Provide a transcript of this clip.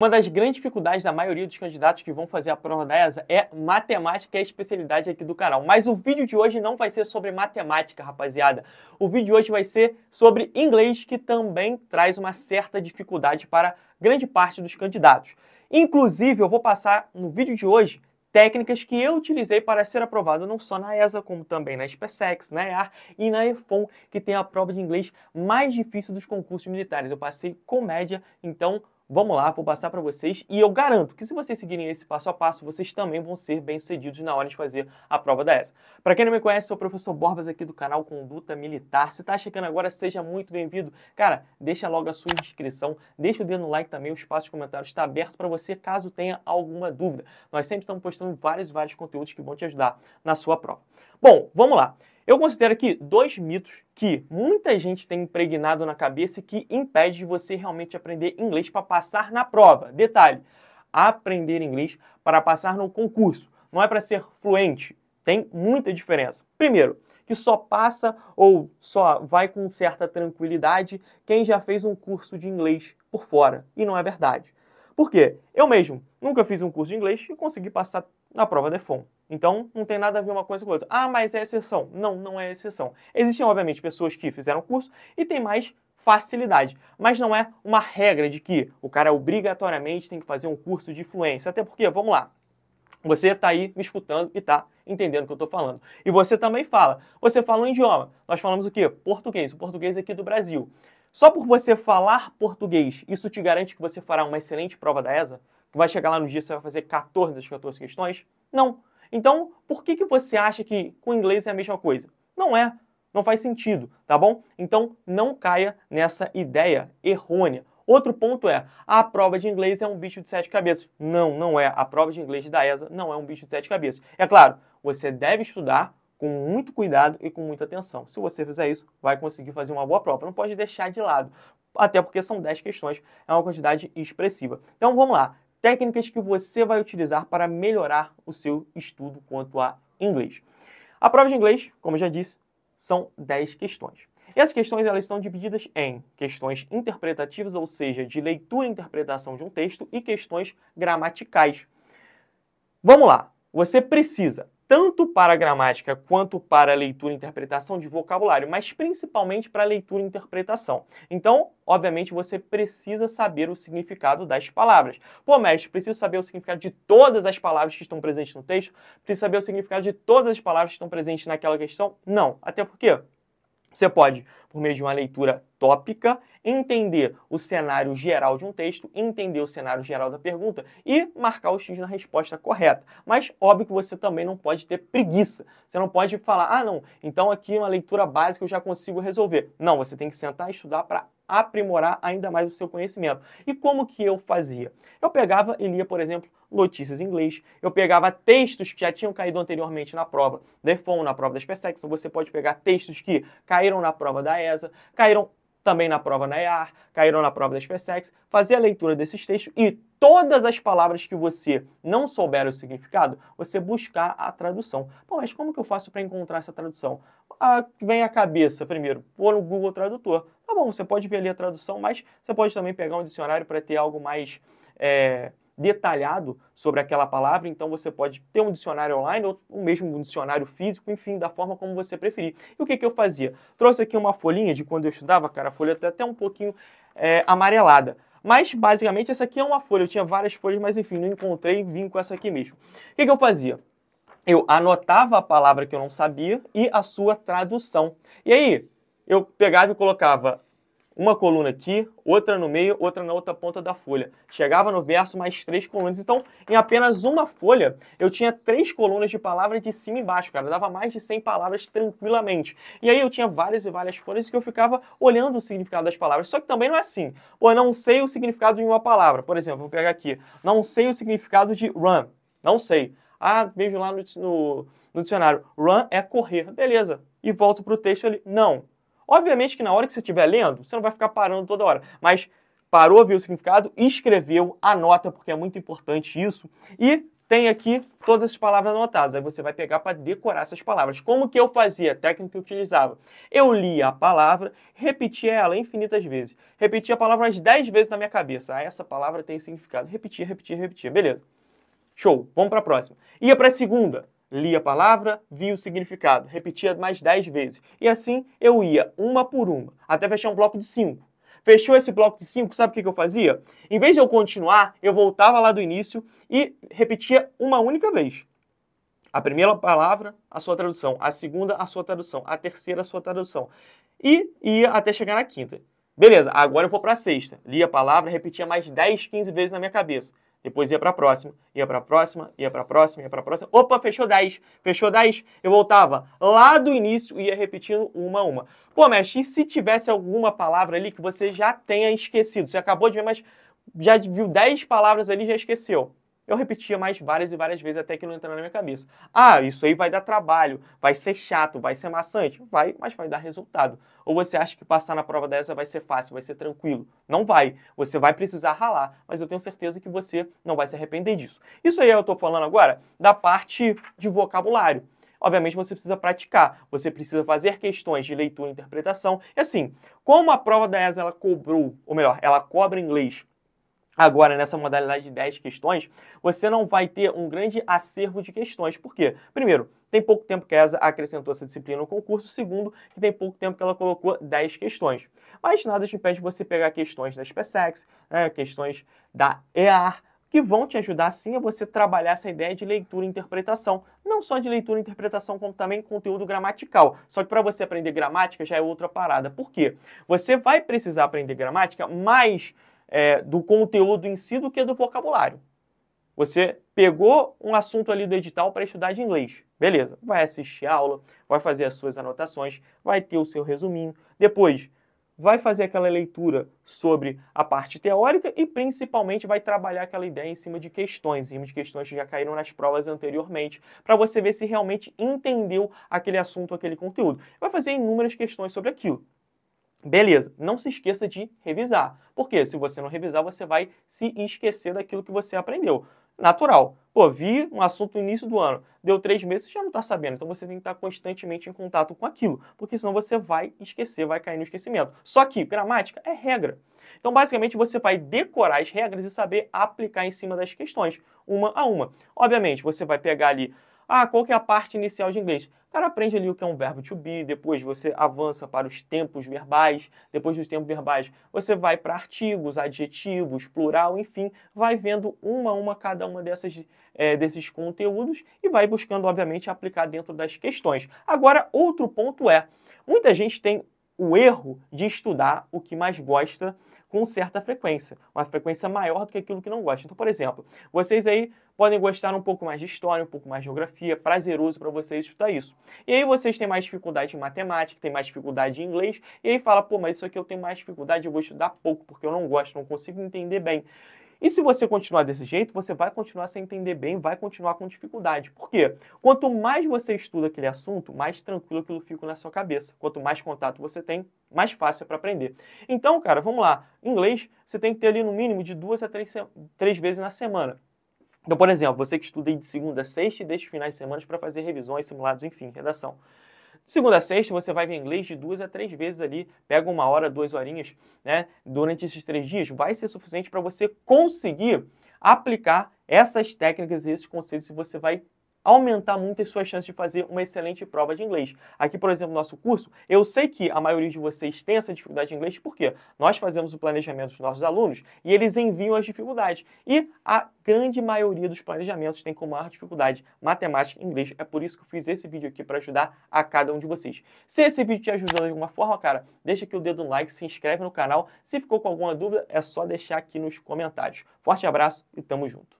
Uma das grandes dificuldades da maioria dos candidatos que vão fazer a prova da ESA é matemática, que é a especialidade aqui do canal. Mas o vídeo de hoje não vai ser sobre matemática, rapaziada. O vídeo de hoje vai ser sobre inglês, que também traz uma certa dificuldade para grande parte dos candidatos. Inclusive, eu vou passar no vídeo de hoje técnicas que eu utilizei para ser aprovado não só na ESA, como também na SpaceX, na EAR e na EFON, que tem a prova de inglês mais difícil dos concursos militares. Eu passei com média, então Vamos lá, vou passar para vocês e eu garanto que se vocês seguirem esse passo a passo, vocês também vão ser bem-sucedidos na hora de fazer a prova da ESA. Para quem não me conhece, sou o professor Borbas aqui do canal Conduta Militar. Se está chegando agora, seja muito bem-vindo. Cara, deixa logo a sua inscrição, deixa o dedo no like também, o espaço de comentários está aberto para você caso tenha alguma dúvida. Nós sempre estamos postando vários, vários conteúdos que vão te ajudar na sua prova. Bom, vamos lá. Eu considero aqui dois mitos que muita gente tem impregnado na cabeça que impede de você realmente aprender inglês para passar na prova. Detalhe: aprender inglês para passar no concurso não é para ser fluente. Tem muita diferença. Primeiro, que só passa ou só vai com certa tranquilidade quem já fez um curso de inglês por fora. E não é verdade. Por quê? Eu mesmo nunca fiz um curso de inglês e consegui passar na prova da EFON. Então, não tem nada a ver uma coisa com a outra. Ah, mas é exceção. Não, não é exceção. Existem, obviamente, pessoas que fizeram curso e tem mais facilidade, mas não é uma regra de que o cara obrigatoriamente tem que fazer um curso de fluência. Até porque, vamos lá, você está aí me escutando e está entendendo o que eu estou falando. E você também fala. Você fala um idioma. Nós falamos o quê? Português. O português é aqui do Brasil. Só por você falar português, isso te garante que você fará uma excelente prova da ESA? Que vai chegar lá no dia e você vai fazer 14 das 14 questões? Não. Então, por que, que você acha que com inglês é a mesma coisa? Não é, não faz sentido, tá bom? Então, não caia nessa ideia errônea. Outro ponto é, a prova de inglês é um bicho de sete cabeças. Não, não é. A prova de inglês da ESA não é um bicho de sete cabeças. É claro, você deve estudar com muito cuidado e com muita atenção. Se você fizer isso, vai conseguir fazer uma boa prova. Não pode deixar de lado, até porque são 10 questões, é uma quantidade expressiva. Então vamos lá, técnicas que você vai utilizar para melhorar o seu estudo quanto a inglês. A prova de inglês, como eu já disse, são 10 questões. E as questões elas estão divididas em questões interpretativas, ou seja, de leitura e interpretação de um texto, e questões gramaticais. Vamos lá. Você precisa tanto para a gramática quanto para a leitura e interpretação de vocabulário, mas principalmente para a leitura e interpretação. Então, obviamente, você precisa saber o significado das palavras. Pô, mestre, preciso saber o significado de todas as palavras que estão presentes no texto? Preciso saber o significado de todas as palavras que estão presentes naquela questão? Não. Até porque você pode por meio de uma leitura tópica, entender o cenário geral de um texto, entender o cenário geral da pergunta e marcar o X na resposta correta. Mas óbvio que você também não pode ter preguiça. Você não pode falar, ah, não, então aqui uma leitura básica eu já consigo resolver. Não, você tem que sentar e estudar para aprimorar ainda mais o seu conhecimento. E como que eu fazia? Eu pegava e lia, por exemplo, notícias em inglês, eu pegava textos que já tinham caído anteriormente na prova da EFON, na prova da SpaceX, então, você pode pegar textos que caíram na prova da ESA, caíram também na prova na EAR, caíram na prova da SpaceX, fazer a leitura desses textos e todas as palavras que você não souber o significado, você buscar a tradução. Bom, mas como que eu faço para encontrar essa tradução? Ah, vem à cabeça primeiro, vou no Google Tradutor. Tá bom, você pode ver ali a tradução, mas você pode também pegar um dicionário para ter algo mais... É detalhado sobre aquela palavra, então você pode ter um dicionário online ou o mesmo um dicionário físico, enfim, da forma como você preferir. E o que, que eu fazia? Trouxe aqui uma folhinha de quando eu estudava, cara, a folha tá até um pouquinho é, amarelada. Mas, basicamente, essa aqui é uma folha. Eu tinha várias folhas, mas, enfim, não encontrei vim com essa aqui mesmo. O que, que eu fazia? Eu anotava a palavra que eu não sabia e a sua tradução. E aí, eu pegava e colocava uma coluna aqui, outra no meio, outra na outra ponta da folha. Chegava no verso mais três colunas. Então, em apenas uma folha, eu tinha três colunas de palavras de cima e baixo, cara. Dava mais de 100 palavras tranquilamente. E aí eu tinha várias e várias folhas que eu ficava olhando o significado das palavras. Só que também não é assim. Pô, eu não sei o significado de uma palavra. Por exemplo, vou pegar aqui. Não sei o significado de run. Não sei. Ah, vejo lá no, no, no dicionário. Run é correr. Beleza. E volto pro texto ali. Não. Obviamente que na hora que você estiver lendo, você não vai ficar parando toda hora, mas parou, viu o significado, escreveu, anota, porque é muito importante isso. E tem aqui todas essas palavras anotadas. Aí você vai pegar para decorar essas palavras. Como que eu fazia? A técnica que eu utilizava. Eu lia a palavra, repetia ela infinitas vezes. Repetia a palavra umas 10 vezes na minha cabeça. Ah, essa palavra tem significado. Repetia, repetia, repetia. Beleza. Show. Vamos para a próxima. Ia para a segunda lia a palavra, via o significado, repetia mais 10 vezes. E assim eu ia, uma por uma, até fechar um bloco de 5. Fechou esse bloco de 5, sabe o que, que eu fazia? Em vez de eu continuar, eu voltava lá do início e repetia uma única vez. A primeira palavra, a sua tradução. A segunda, a sua tradução. A terceira, a sua tradução. E ia até chegar na quinta. Beleza, agora eu vou para a sexta. Li a palavra, repetia mais 10, 15 vezes na minha cabeça. Depois ia para a próxima, ia para a próxima, ia para a próxima, ia para a próxima. Opa, fechou 10, fechou 10. Eu voltava lá do início e ia repetindo uma a uma. Pô, mestre, e se tivesse alguma palavra ali que você já tenha esquecido? Você acabou de ver, mas já viu 10 palavras ali e já esqueceu eu repetia mais várias e várias vezes até que não entrava na minha cabeça. Ah, isso aí vai dar trabalho, vai ser chato, vai ser maçante. Vai, mas vai dar resultado. Ou você acha que passar na prova dessa vai ser fácil, vai ser tranquilo? Não vai. Você vai precisar ralar, mas eu tenho certeza que você não vai se arrepender disso. Isso aí eu estou falando agora da parte de vocabulário. Obviamente você precisa praticar, você precisa fazer questões de leitura e interpretação. E assim, como a prova da ESA ela cobrou, ou melhor, ela cobra inglês Agora, nessa modalidade de 10 questões, você não vai ter um grande acervo de questões. Por quê? Primeiro, tem pouco tempo que a ESA acrescentou essa disciplina no concurso. Segundo, que tem pouco tempo que ela colocou 10 questões. Mas nada te impede de você pegar questões da SpaceX, né, questões da EAR, que vão te ajudar sim a você trabalhar essa ideia de leitura e interpretação. Não só de leitura e interpretação, como também conteúdo gramatical. Só que para você aprender gramática já é outra parada. Por quê? Você vai precisar aprender gramática, mas é, do conteúdo em si do que do vocabulário. Você pegou um assunto ali do edital para estudar de inglês. Beleza, vai assistir a aula, vai fazer as suas anotações, vai ter o seu resuminho. Depois, vai fazer aquela leitura sobre a parte teórica e principalmente vai trabalhar aquela ideia em cima de questões, em cima de questões que já caíram nas provas anteriormente, para você ver se realmente entendeu aquele assunto, aquele conteúdo. Vai fazer inúmeras questões sobre aquilo. Beleza, não se esqueça de revisar, porque se você não revisar, você vai se esquecer daquilo que você aprendeu. Natural. Pô, vi um assunto no início do ano, deu três meses, você já não está sabendo, então você tem que estar constantemente em contato com aquilo, porque senão você vai esquecer, vai cair no esquecimento. Só que gramática é regra. Então, basicamente, você vai decorar as regras e saber aplicar em cima das questões, uma a uma. Obviamente, você vai pegar ali ah, qual que é a parte inicial de inglês? O cara aprende ali o que é um verbo to be, depois você avança para os tempos verbais, depois dos tempos verbais você vai para artigos, adjetivos, plural, enfim, vai vendo uma a uma cada uma dessas, é, desses conteúdos e vai buscando, obviamente, aplicar dentro das questões. Agora, outro ponto é, muita gente tem o erro de estudar o que mais gosta com certa frequência, uma frequência maior do que aquilo que não gosta. Então, por exemplo, vocês aí podem gostar um pouco mais de história, um pouco mais de geografia, prazeroso para vocês estudar isso. E aí vocês têm mais dificuldade em matemática, têm mais dificuldade em inglês, e aí fala, pô, mas isso aqui eu tenho mais dificuldade, eu vou estudar pouco, porque eu não gosto, não consigo entender bem. E se você continuar desse jeito, você vai continuar sem entender bem, vai continuar com dificuldade. Por quê? Quanto mais você estuda aquele assunto, mais tranquilo aquilo fica na sua cabeça. Quanto mais contato você tem, mais fácil é para aprender. Então, cara, vamos lá. Inglês, você tem que ter ali no mínimo de duas a três, três vezes na semana. Então, por exemplo, você que estuda de segunda a sexta e deixa os finais de semana para fazer revisões, simulados, enfim, redação. Segunda a sexta, você vai ver inglês de duas a três vezes ali, pega uma hora, duas horinhas, né? Durante esses três dias, vai ser suficiente para você conseguir aplicar essas técnicas e esses conceitos e você vai aumentar muito as suas chances de fazer uma excelente prova de inglês. Aqui, por exemplo, no nosso curso, eu sei que a maioria de vocês tem essa dificuldade de inglês, porque nós fazemos o planejamento dos nossos alunos e eles enviam as dificuldades. E a grande maioria dos planejamentos tem como maior dificuldade matemática e inglês. É por isso que eu fiz esse vídeo aqui para ajudar a cada um de vocês. Se esse vídeo te ajudou de alguma forma, cara, deixa aqui o dedo no like, se inscreve no canal. Se ficou com alguma dúvida, é só deixar aqui nos comentários. Forte abraço e tamo junto.